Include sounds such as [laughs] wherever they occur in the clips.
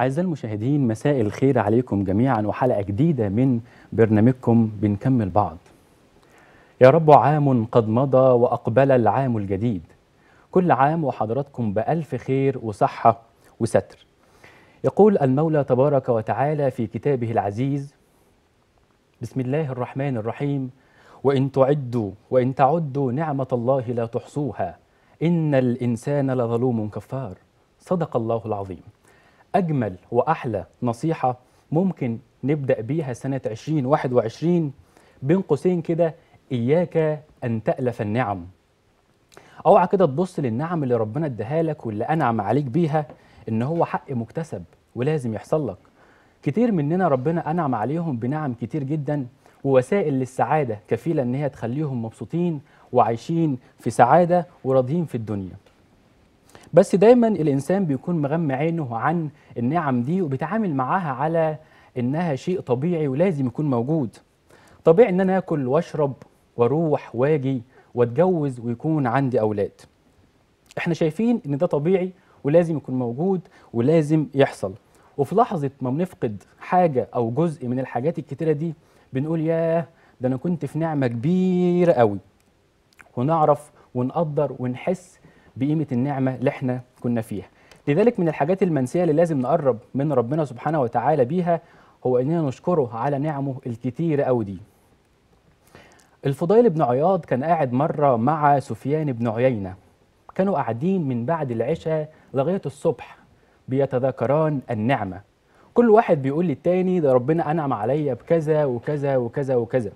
أعزائي المشاهدين مساء الخير عليكم جميعا وحلقة جديدة من برنامجكم بنكمل بعض يا رب عام قد مضى وأقبل العام الجديد كل عام وحضراتكم بألف خير وصحة وستر يقول المولى تبارك وتعالى في كتابه العزيز بسم الله الرحمن الرحيم وإن تعدوا وإن تعدوا نعمة الله لا تحصوها إن الإنسان لظلوم كفار صدق الله العظيم أجمل وأحلى نصيحة ممكن نبدأ بيها سنة 2021 بين قوسين كده إياك أن تألف النعم اوعى كده تبص للنعم اللي ربنا اداها لك واللي انعم عليك بيها ان هو حق مكتسب ولازم يحصل لك كتير مننا ربنا انعم عليهم بنعم كتير جدا ووسائل للسعاده كفيله ان هي تخليهم مبسوطين وعايشين في سعاده وراضيين في الدنيا بس دايما الانسان بيكون مغمى عينه عن النعم دي وبيتعامل معاها على انها شيء طبيعي ولازم يكون موجود طبيعي ان انا اكل واشرب واروح واجي واتجوز ويكون عندي اولاد احنا شايفين ان ده طبيعي ولازم يكون موجود ولازم يحصل وفي لحظه ما بنفقد حاجه او جزء من الحاجات الكتيره دي بنقول ياه ده انا كنت في نعمه كبيره قوي ونعرف ونقدر ونحس بقيمه النعمه اللي احنا كنا فيها لذلك من الحاجات المنسيه اللي لازم نقرب من ربنا سبحانه وتعالى بيها هو اننا نشكره على نعمه الكتير قوي دي الفضيل بن عياض كان قاعد مره مع سفيان بن عيينه كانوا قاعدين من بعد العشاء لغايه الصبح بيتذاكران النعمه كل واحد بيقول للتاني ده ربنا انعم عليا بكذا وكذا وكذا وكذا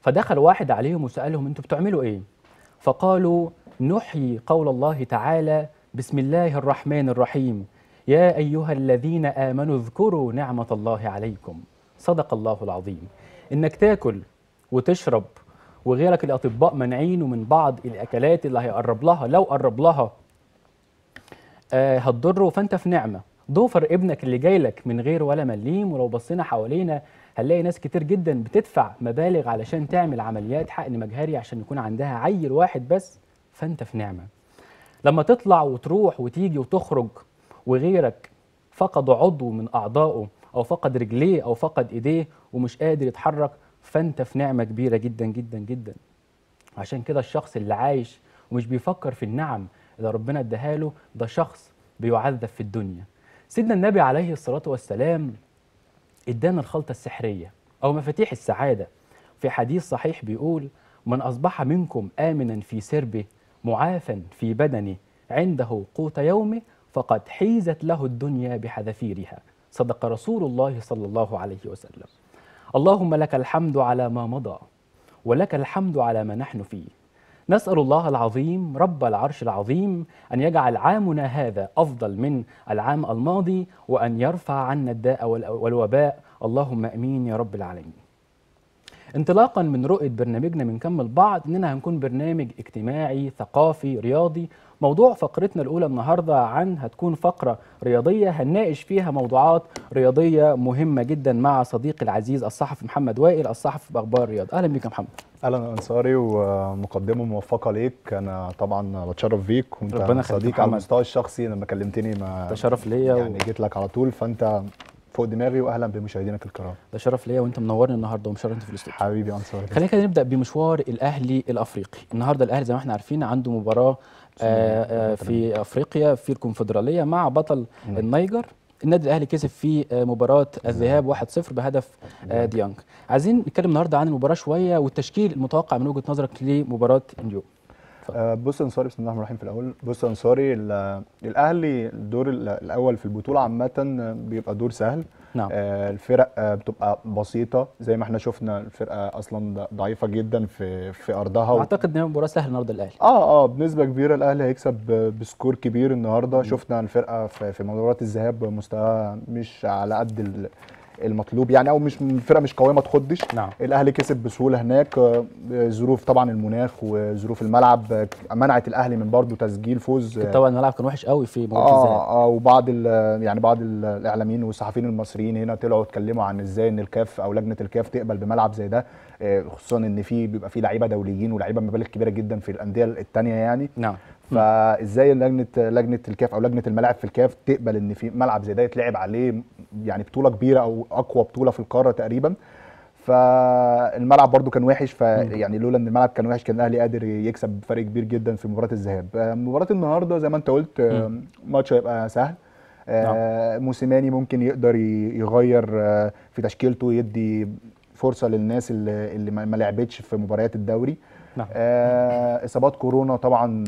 فدخل واحد عليهم وسالهم انتوا بتعملوا ايه فقالوا نحيي قول الله تعالى بسم الله الرحمن الرحيم يا أيها الذين آمنوا اذكروا نعمة الله عليكم صدق الله العظيم إنك تاكل وتشرب وغيرك الأطباء منعينه من بعض الأكلات اللي هيقرب لها لو قرب لها آه، هتضره فأنت في نعمة ضوفر ابنك اللي جاي لك من غير ولا مليم ولو بصينا حوالينا هنلاقي ناس كتير جدا بتدفع مبالغ علشان تعمل عمليات حقن مجهري عشان يكون عندها عيل واحد بس فانت في نعمه لما تطلع وتروح وتيجي وتخرج وغيرك فقد عضو من اعضائه او فقد رجليه او فقد ايديه ومش قادر يتحرك فانت في نعمه كبيره جدا جدا جدا عشان كده الشخص اللي عايش ومش بيفكر في النعم اللي ربنا اداها له ده شخص بيعذب في الدنيا سيدنا النبي عليه الصلاه والسلام ادانا الخلطه السحريه او مفاتيح السعاده في حديث صحيح بيقول من اصبح منكم امنا في سربه معافا في بدنه عنده قوت يومه فقد حيزت له الدنيا بحذافيرها صدق رسول الله صلى الله عليه وسلم اللهم لك الحمد على ما مضى ولك الحمد على ما نحن فيه نسأل الله العظيم رب العرش العظيم أن يجعل عامنا هذا أفضل من العام الماضي وأن يرفع عنا الداء والوباء اللهم أمين يا رب العالمين انطلاقا من رؤيه برنامجنا بنكمل بعض اننا هنكون برنامج اجتماعي ثقافي رياضي موضوع فقرتنا الاولى النهارده عن هتكون فقره رياضيه هنناقش فيها موضوعات رياضيه مهمه جدا مع صديقي العزيز الصحفي محمد وائل الصحفي باخبار الرياض اهلا بيك يا محمد اهلا انصاري ومقدمه موفقه ليك انا طبعا بتشرف بيك وانت صديق على المستوى الشخصي لما كلمتني ما تشرف ليا يعني و... جيت لك على طول فانت فوق دماغي واهلا بمشاهدينك الكرام ده شرف ليا وانت منورني النهارده ومشرفني في الاستوديو حبيبي انصار خلينا كده نبدا بمشوار الاهلي الافريقي النهارده الاهلي زي ما احنا عارفين عنده مباراه آه, آه، في افريقيا في الكونفدراليه مع بطل مم. النيجر النادي الاهلي كسب في آه، مباراه الذهاب 1-0 بهدف آه، ديانج عايزين نتكلم النهارده عن المباراه شويه والتشكيل المتوقع من وجهه نظرك لمباراه اليوم آه، بص انصاري بسم الله الرحمن الرحيم في الاول بص انصاري الاهلي الدور الاول في البطوله عامه بيبقى دور سهل نعم آه، الفرق آه، بتبقى بسيطه زي ما احنا شفنا الفرقه اصلا ضعيفه جدا في في ارضها اعتقد ان المباراه سهله النهارده الاهلي اه اه بنسبه كبيره الاهلي هيكسب بسكور كبير النهارده شفنا الفرقه في مباراه الذهاب مستواها مش على قد المطلوب يعني او مش الفرقه مش قويه ما تخضش نعم. الاهلي كسب بسهوله هناك آه، ظروف طبعا المناخ وظروف الملعب آه، منعت الاهلي من برضه تسجيل فوز طبعا الملعب كان وحش قوي في مباراه اه اه وبعض يعني بعض الاعلاميين والصحفيين المصريين هنا طلعوا اتكلموا عن ازاي ان الكاف او لجنه الكاف تقبل بملعب زي ده آه، خصوصا ان في بيبقى في لعيبه دوليين ولاعيبه مبالغ كبيره جدا في الانديه الثانيه يعني نعم فازاي لجنه لجنه الكاف او لجنه الملاعب في الكاف تقبل ان في ملعب زي ده يتلعب عليه يعني بطوله كبيره او اقوى بطوله في القاره تقريبا فالملعب برده كان وحش فيعني لولا ان الملعب كان وحش كان الاهلي قادر يكسب بفرق كبير جدا في مباراه الذهاب آه، مباراه النهارده زي ما انت قلت آه، ماتش هيبقى سهل آه نعم. موسيماني ممكن يقدر يغير آه، في تشكيلته يدي فرصه للناس اللي ما لعبتش في مباريات الدوري نعم. آه اصابات كورونا طبعا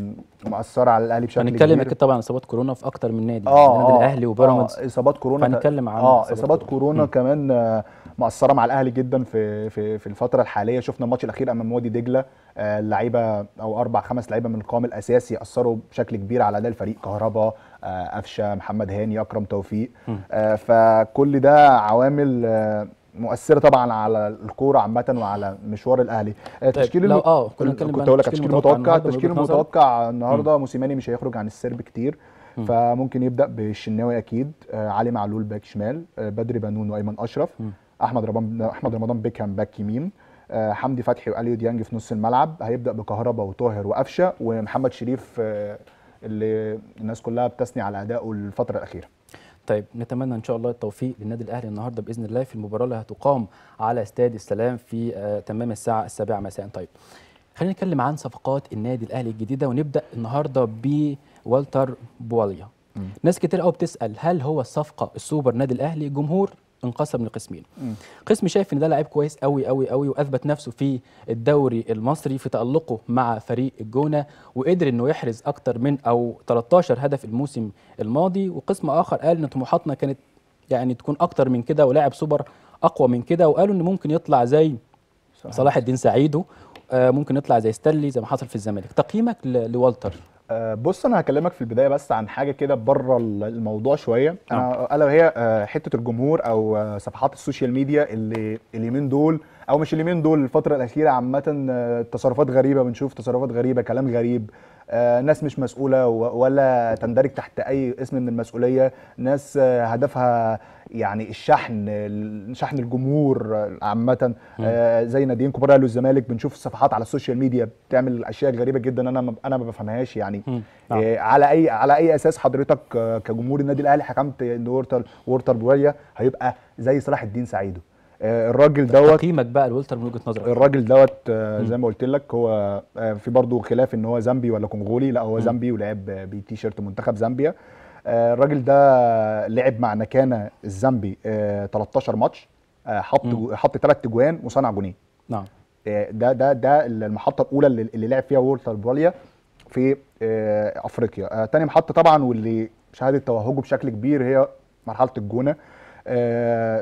مؤثرة على الاهلي بشكل كبير هنتكلم اكيد طبعا اصابات كورونا في اكتر من نادي آه يعني آه الاهلي وبيراميدز آه اصابات كورونا هنتكلم عن اه اصابات كورونا م. كمان آه مؤثرة مع الاهلي جدا في في في الفتره الحاليه شفنا الماتش الاخير امام وادي دجله آه اللعيبه او اربع خمس لعيبه من القوام الاساسي اثروا بشكل كبير على اداء الفريق كهربا آه قفشه محمد هاني اكرم توفيق آه فكل ده عوامل آه مؤثره طبعا على الكوره عامه وعلى مشوار الاهلي آه، طيب، تشكيل طيب اه كنا كنت اقول لك تشكيل متوقع تشكيل متوقع النهارده موسيماني مش هيخرج عن السرب كتير مم. فممكن يبدا بالشناوي اكيد آه علي معلول باك شمال آه بدري بنون وايمن اشرف مم. احمد رمضان احمد رمضان بيكهام باك يمين آه حمدي فتحي واليو ديانج في نص الملعب هيبدا بكهربا وطاهر وقفشه ومحمد شريف آه اللي الناس كلها بتثني على ادائه الفتره الاخيره طيب نتمنى ان شاء الله التوفيق للنادي الاهلي النهارده باذن الله في المباراه اللي هتقام على استاد السلام في آه، تمام الساعه السابعه مساء طيب خلينا نتكلم عن صفقات النادي الاهلي الجديده ونبدا النهارده بوالتر بواليا ناس كتير قوي بتسال هل هو الصفقه السوبر نادي الاهلي جمهور انقسم لقسمين قسم شايف ان ده لعيب كويس قوي قوي قوي واثبت نفسه في الدوري المصري في تالقه مع فريق الجونه وقدر انه يحرز اكتر من او 13 هدف الموسم الماضي وقسم اخر قال ان طموحاتنا كانت يعني تكون اكتر من كده ولاعب سوبر اقوى من كده وقالوا ان ممكن يطلع زي صلاح الدين سعيده آه، ممكن يطلع زي ستانلي زي ما حصل في الزمالك تقييمك لوالتر آه، بص انا هكلمك في البدايه بس عن حاجه كده بره الموضوع شويه انا آه. الا وهي آه، حته الجمهور او صفحات السوشيال ميديا اللي اليومين دول او مش اليومين دول الفتره الاخيره عامه تصرفات غريبه بنشوف تصرفات غريبه كلام غريب ناس مش مسؤوله ولا تندرج تحت اي اسم من المسؤوليه ناس هدفها يعني الشحن شحن الجمهور عامه آه، زي ناديين كبار الاهلي والزمالك بنشوف الصفحات على السوشيال ميديا بتعمل اشياء غريبه جدا انا ما انا ما بفهمهاش يعني آه نعم. على اي على اي اساس حضرتك آه، كجمهور النادي الاهلي حكمت ان ورتر ورتر بويا هيبقى زي صلاح الدين سعيده آه، الراجل دوت تقييمك بقى لولتر من وجهه نظرك الراجل دوت زي ما قلت لك هو في برضه خلاف ان هو زامبي ولا كونغولي لا هو زامبي ولعب بتيشيرت منتخب زامبيا آه، الراجل ده لعب مع نكانا الزامبي 13 آه، ماتش آه، حط حط ثلاث تجوان وصنع جونين نعم ده ده ده المحطه الاولى اللي, اللي لعب فيها وولتر بوليا في افريقيا تاني محطه طبعا واللي شهدت توهجه بشكل كبير هي مرحله الجونه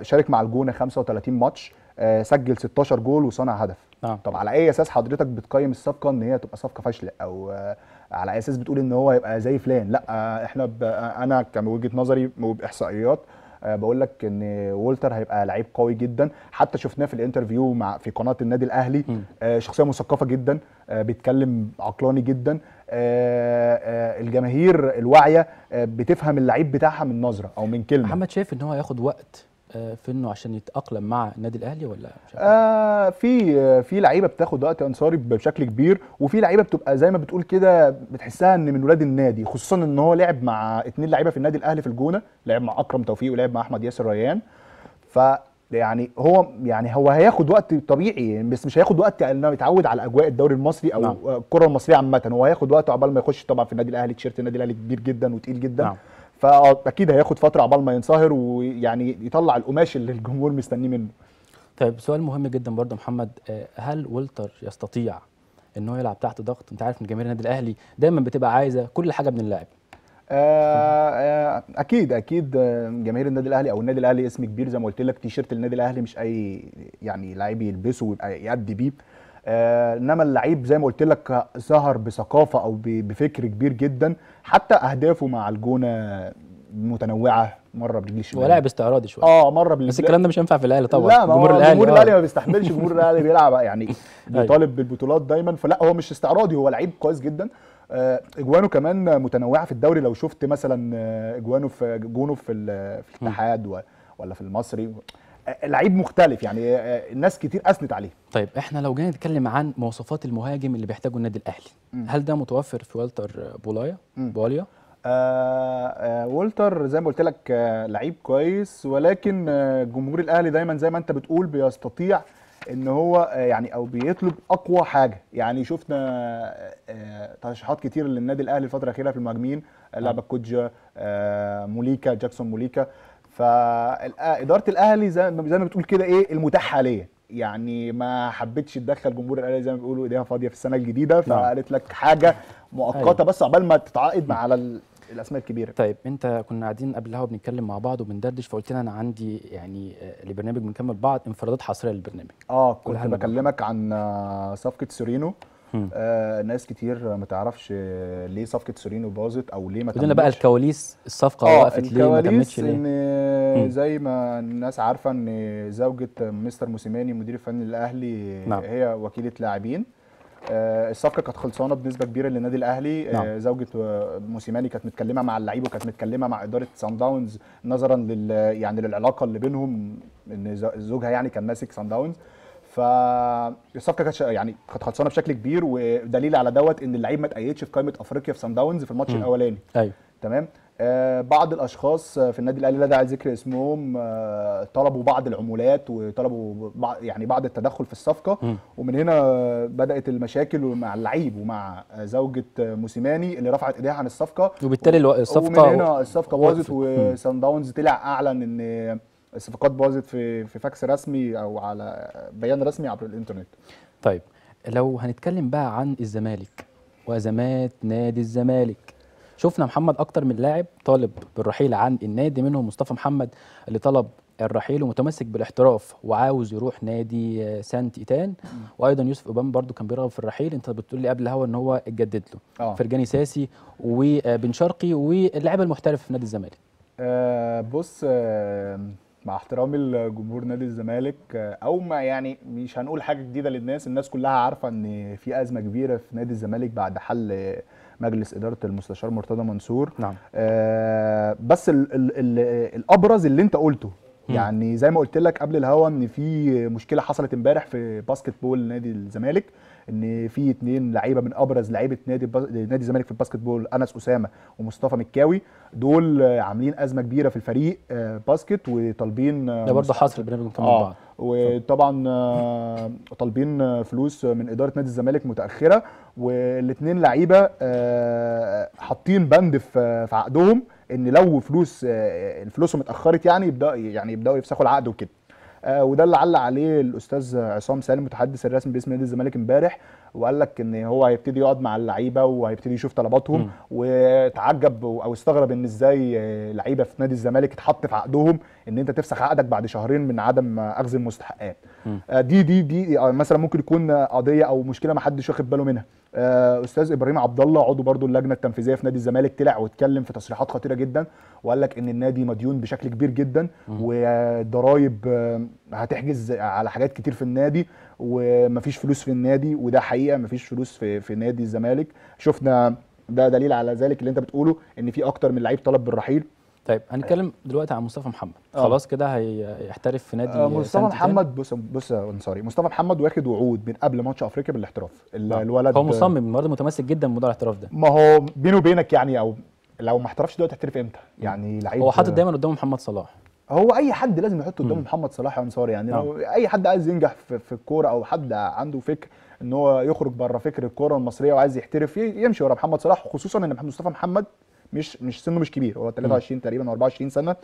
شارك مع الجونه 35 ماتش آه، سجل 16 جول وصنع هدف نعم. طب على اي اساس حضرتك بتقيم الصفقه ان هي تبقى صفقه فاشله او آه، على اساس بتقول ان هو هيبقى زي فلان لا آه، احنا ب... انا كوجهه نظري وباحصائيات بقول لك ان وولتر هيبقى لعيب قوي جدا حتى شفناه في الانترفيو مع في قناه النادي الاهلي م. شخصيه مثقفه جدا بيتكلم عقلاني جدا الجماهير الواعيه بتفهم اللعيب بتاعها من نظره او من كلمه محمد شايف ان هو هياخد وقت آه، في انه عشان يتاقلم مع النادي الاهلي ولا آه في في لعيبه بتاخد وقت انصاري بشكل كبير وفي لعيبه بتبقى زي ما بتقول كده بتحسها ان من ولاد النادي خصوصا ان هو لعب مع اتنين لعيبه في النادي الاهلي في الجونه لعب مع اكرم توفيق ولعب مع احمد ياسر ريان ف يعني هو يعني هو هياخد وقت طبيعي بس مش هياخد وقت لانه يتعود على اجواء الدوري المصري او نعم. الكره المصريه عامه هو هياخد وقت عقبال ما يخش طبعا في النادي الاهلي تيشيرت النادي الاهلي كبير جدا وتقيل جدا نعم. فاكيد هياخد فتره عبال ما ينصهر ويعني يطلع القماش اللي الجمهور مستنيه منه طيب سؤال مهم جدا برضه محمد آه، هل ولتر يستطيع ان هو يلعب تحت ضغط انت عارف ان جماهير النادي الاهلي دايما بتبقى عايزه كل حاجه من اللاعب آه، آه، اكيد اكيد جماهير النادي الاهلي او النادي الاهلي اسم كبير زي ما قلت لك تيشيرت النادي الاهلي مش اي يعني لعيب يلبسه ويبقى يأدي بيه آه، انما اللعيب زي ما قلت لك ظهر بثقافه او بفكر كبير جدا حتى اهدافه مع الجونه متنوعه مره برجلي شمال هو لاعب استعراضي شويه اه مره بال... بس الكلام ده مش هينفع في الاهلي طبعا لا جمهور الاهلي جمهور الاهلي آه. ما بيستحملش جمهور [laughs] الاهلي بيلعب يعني أيوه. بيطالب بالبطولات دايما فلا هو مش استعراضي هو لعيب كويس جدا آه، اجوانه كمان متنوعه في الدوري لو شفت مثلا اجوانه في جونه في الاتحاد ولا في المصري لعيب مختلف يعني الناس آه، آه، كتير اثنت عليه طيب احنا لو جينا نتكلم عن مواصفات المهاجم اللي بيحتاجه النادي الاهلي هل ده متوفر في والتر بولايا بوليا آه آه والتر زي ما قلت لك آه لعيب كويس ولكن آه جمهور الاهلي دايما زي ما انت بتقول بيستطيع ان هو آه يعني او بيطلب اقوى حاجه يعني شفنا آه, آه، ترشيحات كتير للنادي الاهلي الفتره الاخيره في المهاجمين لعبه كوجا آه موليكا جاكسون موليكا فاداره الاهلي زي ما بتقول كده ايه المتاح حاليا يعني ما حبتش تدخل جمهور الاهلي زي ما بيقولوا ايديها فاضيه في السنه الجديده نعم. فقالت لك حاجه مؤقته أيوه. بس عقبال ما تتعاقد مع على الاسماء الكبيره طيب انت كنا قاعدين قبل الهوا بنتكلم مع بعض وبندردش فقلت لنا انا عندي يعني آه، لبرنامج بنكمل بعض انفرادات حصريه للبرنامج اه كنت بكلمك عن آه، صفقه سورينو آه ناس كتير ما تعرفش ليه صفقه سورينو باظت او ليه ما تمتش بقى الكواليس الصفقه آه وقفت ليه ما تمتش ليه إن زي ما الناس عارفه ان زوجه مستر موسيماني مدير الفني الاهلي نعم. هي وكيله لاعبين آه الصفقه كانت خلصانه بنسبه كبيره للنادي الاهلي آه، نعم. آه زوجة موسيماني كانت متكلمه مع اللعيبه وكانت متكلمه مع اداره سان داونز نظرا لل يعني للعلاقه اللي بينهم ان زوجها يعني كان ماسك سان داونز فالصفقه كانت يعني كانت خلصانه بشكل كبير ودليل على دوت ان اللعيب ما اتأيدش في قائمه افريقيا في سان داونز في الماتش الاولاني ايوه تمام آه بعض الاشخاص في النادي الاهلي لا داعي لذكر اسمهم آه طلبوا بعض العمولات وطلبوا بعض يعني بعض التدخل في الصفقه م. ومن هنا بدات المشاكل مع اللعيب ومع زوجه موسيماني اللي رفعت ايديها عن الصفقه وبالتالي الصفقه ومن هنا الصفقه باظت وسان داونز طلع اعلن ان الصفقات باظت في في فاكس رسمي او على بيان رسمي عبر الانترنت طيب لو هنتكلم بقى عن الزمالك وازمات نادي الزمالك شفنا محمد اكتر من لاعب طالب بالرحيل عن النادي منهم مصطفى محمد اللي طلب الرحيل ومتمسك بالاحتراف وعاوز يروح نادي سانت ايتان وايضا يوسف اوبام برده كان بيرغب في الرحيل انت بتقول لي قبل الهوا ان هو اتجدد له أوه. فرجاني ساسي وبن شرقي واللاعب المحترف في نادي الزمالك آه بص آه مع احترامي لجمهور نادي الزمالك آه، او ما يعني مش هنقول حاجه جديده للناس الناس كلها عارفه ان في ازمه كبيره في نادي الزمالك بعد حل مجلس اداره المستشار مرتضى منصور نعم آه بس الـ الـ الـ الابرز اللي انت قلته يعني زي ما قلت لك قبل الهوا ان في مشكله حصلت امبارح في باسكت بول نادي الزمالك ان في اثنين لعيبه من ابرز لعيبه نادي نادي الزمالك في الباسكت بول انس اسامه ومصطفى مكاوي دول آه، عاملين ازمه كبيره في الفريق آه، باسكت وطالبين آه، ده برضه حصل برنامج مكمل آه. بعض وطبعا طالبين فلوس من اداره نادي الزمالك متاخره والاثنين لعيبه حاطين بند في عقدهم ان لو فلوس الفلوس اتاخرت يعني يبدا يعني يبداوا يفسخوا العقد وكده آه، وده اللي علق عليه الاستاذ عصام سالم متحدث الرسمي باسم نادي الزمالك امبارح وقال لك ان هو هيبتدي يقعد مع اللعيبه وهيبتدي يشوف طلباتهم وتعجب او استغرب ان ازاي لعيبه في نادي الزمالك اتحط في عقدهم ان انت تفسخ عقدك بعد شهرين من عدم اخذ المستحقات آه، دي دي دي آه، مثلا ممكن يكون قضيه او مشكله ما حدش واخد باله منها آه، استاذ ابراهيم عبد الله عضو برضو اللجنه التنفيذيه في نادي الزمالك طلع واتكلم في تصريحات خطيره جدا وقال لك ان النادي مديون بشكل كبير جدا والضرايب هتحجز على حاجات كتير في النادي ومفيش فلوس في النادي وده حقيقه مفيش فلوس في في نادي الزمالك شفنا ده دليل على ذلك اللي انت بتقوله ان في اكتر من لعيب طلب بالرحيل طيب هنتكلم دلوقتي عن مصطفى محمد أوه. خلاص كده هيحترف في نادي آه، مصطفى محمد بص بص يا انصاري مصطفى محمد واخد وعود من قبل ماتش افريقيا بالاحتراف آه. الولد هو مصمم النهارده متمسك جدا بموضوع الاحتراف ده ما هو بينه وبينك يعني او لو ما احترفش دلوقتي هتحترف امتى يعني آه. لعيب هو حاطط دايما قدامه محمد صلاح هو اي حد لازم يحط قدام محمد صلاح انصار يعني نعم. لو اي حد عايز ينجح في, في الكوره او حد عنده فكر ان هو يخرج بره فكر الكوره المصريه وعايز يحترف يمشي ورا محمد صلاح خصوصا ان محمد مصطفى محمد مش مش سنه مش كبير هو 23 تقريبا 24 سنه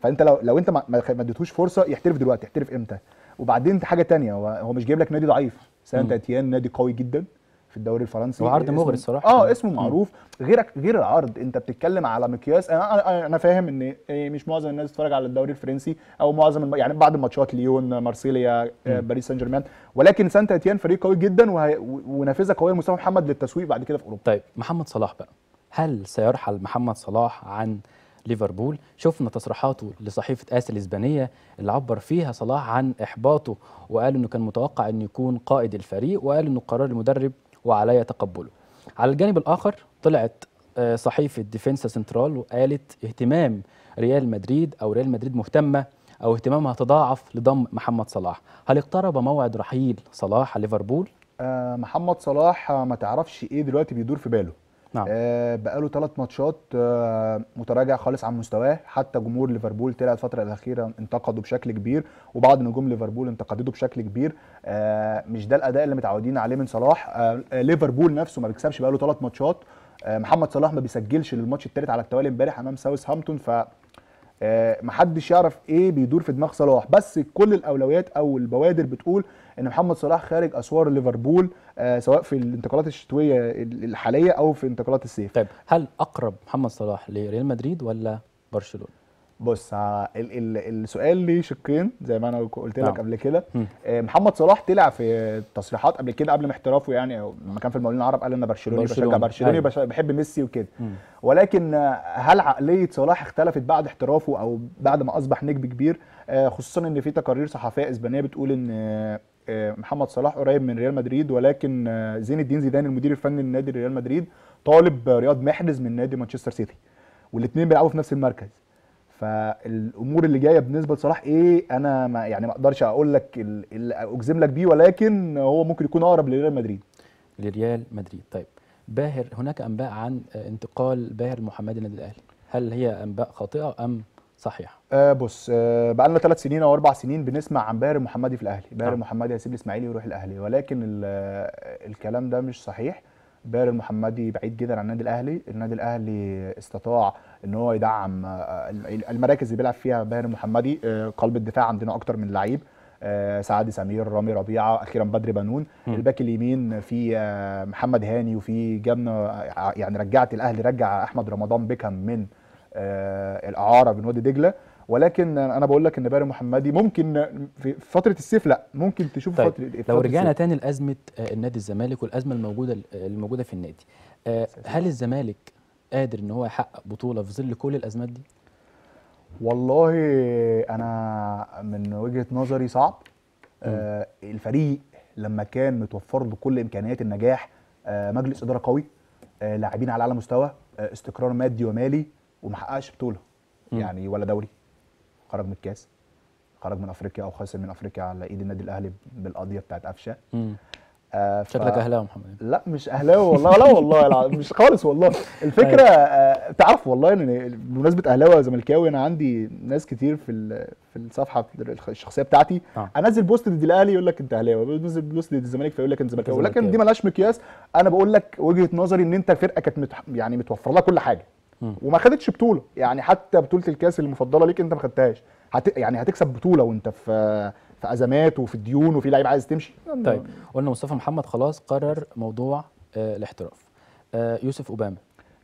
فانت لو لو انت ما اديتهوش فرصه يحترف دلوقتي يحترف امتى وبعدين حاجه تانية هو مش جايب لك نادي ضعيف سان اتيان نادي قوي جدا في الدوري الفرنسي هو عرض مغري الصراحه اه اسمه معروف غيرك غير العرض انت بتتكلم على مقياس انا انا فاهم ان إيه، مش معظم الناس تتفرج على الدوري الفرنسي او معظم الم... يعني بعض الماتشات ليون مارسيليا آه، باريس سان جيرمان ولكن سانت اتيان فريق قوي جدا وه... ونافذه قويه لمصطفى محمد للتسويق بعد كده في اوروبا طيب محمد صلاح بقى هل سيرحل محمد صلاح عن ليفربول شفنا تصريحاته لصحيفة آس الإسبانية اللي عبر فيها صلاح عن إحباطه وقال أنه كان متوقع أن يكون قائد الفريق وقال أنه قرار المدرب وعليا تقبله على الجانب الآخر طلعت آه، صحيفة ديفينسا سنترال وقالت اهتمام ريال مدريد أو ريال مدريد مهتمة أو اهتمامها تضاعف لضم محمد صلاح هل اقترب موعد رحيل صلاح ليفربول؟ آه، محمد صلاح ما تعرفش ايه دلوقتي بيدور في باله نعم. آه بقاله ثلاث ماتشات آه متراجع خالص عن مستواه حتى جمهور ليفربول طلع الفتره الاخيره انتقده بشكل كبير وبعض نجوم ليفربول انتقدته بشكل كبير آه مش ده الاداء اللي متعودين عليه من صلاح آه, آه، ليفربول نفسه ما بيكسبش بقاله ثلاث ماتشات آه محمد صلاح ما بيسجلش للماتش الثالث على التوالي امبارح امام ساوث هامبتون ف آه، محدش يعرف ايه بيدور في دماغ صلاح بس كل الاولويات او البوادر بتقول ان محمد صلاح خارج اسوار ليفربول آه، سواء في الانتقالات الشتويه الحاليه او في انتقالات الصيف طيب هل اقرب محمد صلاح لريال مدريد ولا برشلونه بص السؤال ليه شقين زي ما انا قلت لك نعم. قبل كده آه، محمد صلاح طلع في تصريحات قبل كده قبل ما احترافه يعني لما كان في المقاولين العرب قال انا برشلوني بشجع برشلوني أيوة. بحب ميسي وكده ولكن آه، هل عقليه صلاح اختلفت بعد احترافه او بعد ما اصبح نجم كبير آه، خصوصا ان في تقارير صحفيه اسبانيه بتقول ان محمد صلاح قريب من ريال مدريد ولكن زين الدين زيدان المدير الفني لنادي ريال مدريد طالب رياض محرز من نادي مانشستر سيتي والاثنين بيلعبوا في نفس المركز فالامور اللي جايه بالنسبه لصلاح ايه انا ما يعني ما اقدرش اقول لك اللي اجزم لك بيه ولكن هو ممكن يكون اقرب لريال مدريد لريال مدريد طيب باهر هناك انباء عن انتقال باهر محمد للنادي الاهلي هل هي انباء خاطئه ام صحيح آه بص آه بقى لنا ثلاث سنين او اربع سنين بنسمع عن باهر محمدي في الاهلي باهر آه. نعم. محمدي هيسيب الاسماعيلي ويروح الاهلي ولكن الكلام ده مش صحيح باري المحمدي بعيد جدا عن النادي الاهلي النادي الاهلي استطاع ان هو يدعم آه، المراكز اللي بيلعب فيها باري المحمدي آه، قلب الدفاع عندنا اكتر من لعيب آه، سعد سمير رامي ربيعه اخيرا بدري بنون الباك اليمين في محمد هاني وفي جبنا يعني رجعت الاهلي رجع احمد رمضان بكم من الاعاره من وادي دجله ولكن انا بقول لك ان باري محمدي ممكن في فتره الصيف لا ممكن تشوف طيب فتره لو رجعنا تاني لازمه آه، النادي الزمالك والازمه الموجوده آه، الموجوده في النادي آه، هل الزمالك قادر ان هو يحقق بطوله في ظل كل الازمات دي والله انا من وجهه نظري صعب آه الفريق لما كان متوفر له كل امكانيات النجاح آه مجلس اداره قوي آه لاعبين على اعلى مستوى آه استقرار مادي ومالي ومحققش بطوله يعني ولا دوري خرج من الكاس خرج من افريقيا او خسر من افريقيا على ايد النادي الاهلي بالقضيه بتاعت قفشه آه، ف... شكلك اهلاوي محمد لا مش اهلاوي والله لا والله مش خالص والله الفكره طيب. آه تعرف والله ان بمناسبه اهلاوي وزملكاوي انا عندي ناس كتير في في الصفحه الشخصيه بتاعتي آه. انزل بوست ضد الاهلي يقول لك انت اهلاوي انزل بوست ضد الزمالك فيقول لك انت زملكاوي ولكن دي ملهاش مقياس انا بقول لك وجهه نظري ان انت الفرقه كانت يعني متوفر لها كل حاجه وما خدتش بطوله يعني حتى بطوله الكاس المفضله ليك انت ما خدتهاش هت... يعني هتكسب بطوله وانت في في ازمات وفي ديون وفي لعيب عايز تمشي طيب قلنا مصطفى محمد خلاص قرر موضوع آه الاحتراف آه يوسف اوباما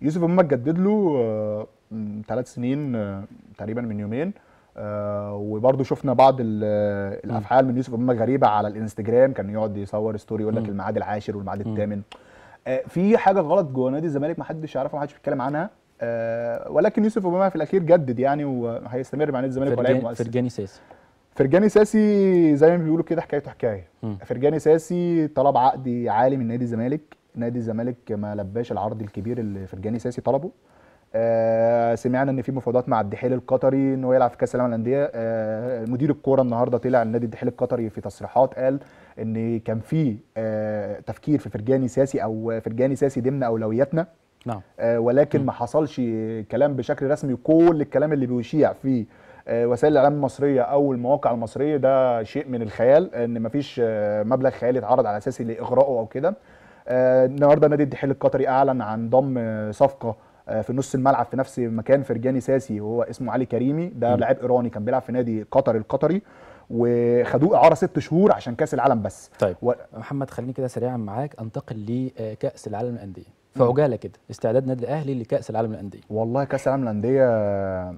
يوسف اوباما اتجدد له آه ثلاث سنين آه تقريبا من يومين آه شفنا بعض الافعال من يوسف اوباما غريبه على الانستجرام كان يقعد يصور ستوري يقول لك الميعاد العاشر والميعاد الثامن آه في حاجه غلط جوه نادي الزمالك ما حدش يعرفها ما حدش بيتكلم عنها آه، ولكن يوسف اوباما في الاخير جدد يعني وهيستمر مع نادي الزمالك ولاعب مؤسس فرجاني ساسي فرجاني ساسي زي ما بيقولوا كده حكايته حكايه فرجاني ساسي طلب عقد عالي من نادي الزمالك نادي الزمالك ما لباش العرض الكبير اللي فرجاني ساسي طلبه آه سمعنا ان في مفاوضات مع الدحيل القطري انه يلعب في كاس العالم للانديه آه مدير الكوره النهارده طلع النادي الدحيل القطري في تصريحات قال ان كان في آه تفكير في فرجاني ساسي او فرجاني ساسي ضمن اولوياتنا نعم آه، ولكن ما حصلش كلام بشكل رسمي كل الكلام اللي بيشيع في آه، وسائل الاعلام المصريه او المواقع المصريه ده شيء من الخيال ان ما فيش آه، مبلغ خيالي اتعرض على اساسي لاغراءه او كده النهارده نادي الدحيل القطري اعلن عن ضم صفقه في نص الملعب في نفس مكان فرجاني ساسي وهو اسمه علي كريمي ده لاعب ايراني كان بيلعب في نادي قطر القطري وخدوه اعاره ست شهور عشان كاس العالم بس طيب و... محمد خليني كده سريعا معاك انتقل لكاس العالم للانديه فعجاله كده استعداد نادي الاهلي لكاس العالم للانديه والله كاس العالم للانديه آه،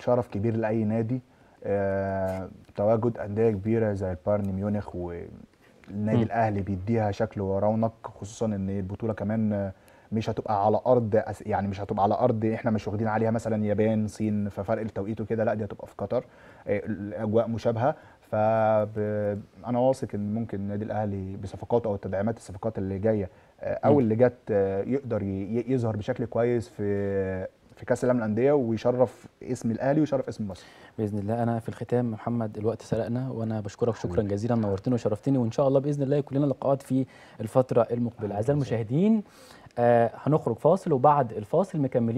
شرف كبير لاي نادي آه، تواجد انديه كبيره زي البايرن ميونخ والنادي الاهلي بيديها شكل ورونق خصوصا ان البطوله كمان آه، مش هتبقى على ارض يعني مش هتبقى على ارض احنا مش واخدين عليها مثلا يابان صين ففرق التوقيت وكده لا دي هتبقى في قطر آه، الاجواء مشابهه ف انا واثق ان ممكن النادي الاهلي بصفقاته او التدعيمات الصفقات اللي جايه آه، او اللي جت آه، يقدر يظهر بشكل كويس في في كاس العالم للانديه ويشرف اسم الاهلي ويشرف اسم مصر باذن الله انا في الختام محمد الوقت سرقنا وانا بشكرك شكرا جزيلا نورتني وشرفتني وان شاء الله باذن الله يكون لنا لقاءات في الفتره المقبله اعزائي المشاهدين آه هنخرج فاصل وبعد الفاصل مكملين